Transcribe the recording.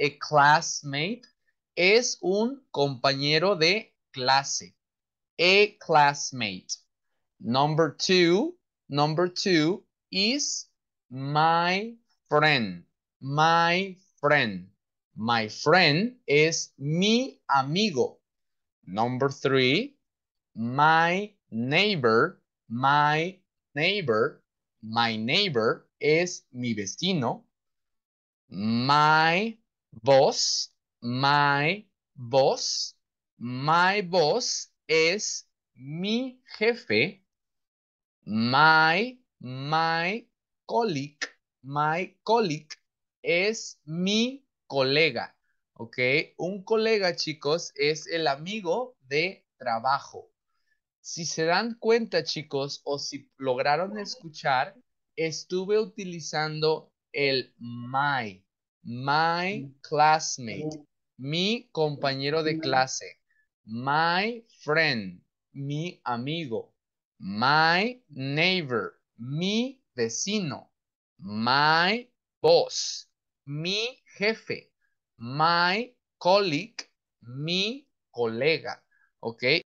a classmate es un compañero de clase. A classmate. Number two, number two is my friend. My friend. My friend es mi amigo. Number three, my neighbor. My neighbor. My neighbor es mi vecino. My boss, my boss. My boss es mi jefe. My, my colleague, my colleague es mi colega. ¿Ok? Un colega, chicos, es el amigo de trabajo. Si se dan cuenta, chicos, o si lograron escuchar, estuve utilizando el my. My mm. classmate, mm. mi compañero de mm. clase. My friend, mi amigo. My neighbor, mi vecino. My boss, mi jefe. My colleague, mi colega. ¿Ok?